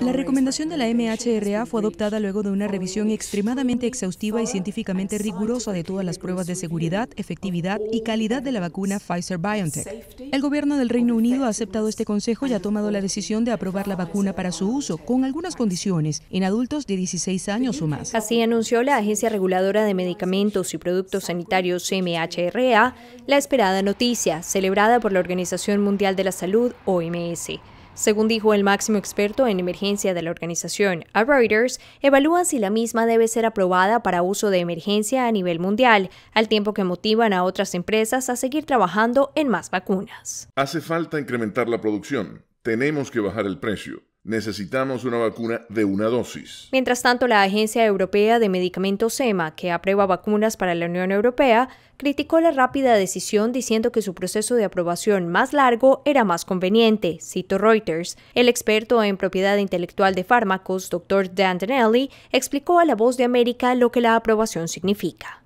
La recomendación de la MHRA fue adoptada luego de una revisión extremadamente exhaustiva y científicamente rigurosa de todas las pruebas de seguridad, efectividad y calidad de la vacuna Pfizer-BioNTech. El gobierno del Reino Unido ha aceptado este consejo y ha tomado la decisión de aprobar la vacuna para su uso, con algunas condiciones, en adultos de 16 años o más. Así anunció la Agencia Reguladora de Medicamentos y Productos Sanitarios MHRA la esperada noticia, celebrada por la Organización Mundial de la Salud, OMS. Según dijo el máximo experto en emergencia de la organización, a Reuters, evalúan si la misma debe ser aprobada para uso de emergencia a nivel mundial, al tiempo que motivan a otras empresas a seguir trabajando en más vacunas. Hace falta incrementar la producción. Tenemos que bajar el precio. Necesitamos una vacuna de una dosis. Mientras tanto, la Agencia Europea de Medicamentos EMA, que aprueba vacunas para la Unión Europea, criticó la rápida decisión diciendo que su proceso de aprobación más largo era más conveniente, cito Reuters. El experto en propiedad intelectual de fármacos, Dr. Dan Danelli, explicó a La Voz de América lo que la aprobación significa.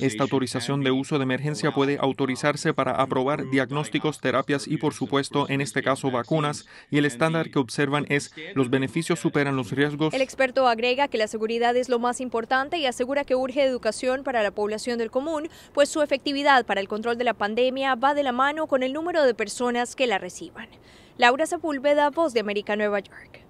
Esta autorización de uso de emergencia puede autorizarse para aprobar diagnósticos, terapias y, por supuesto, en este caso, vacunas, y el estándar que observan es los beneficios superan los riesgos. El experto agrega que la seguridad es lo más importante y asegura que urge educación para la población del común, pues su efectividad para el control de la pandemia va de la mano con el número de personas que la reciban. Laura Sepúlveda, Voz de América, Nueva York.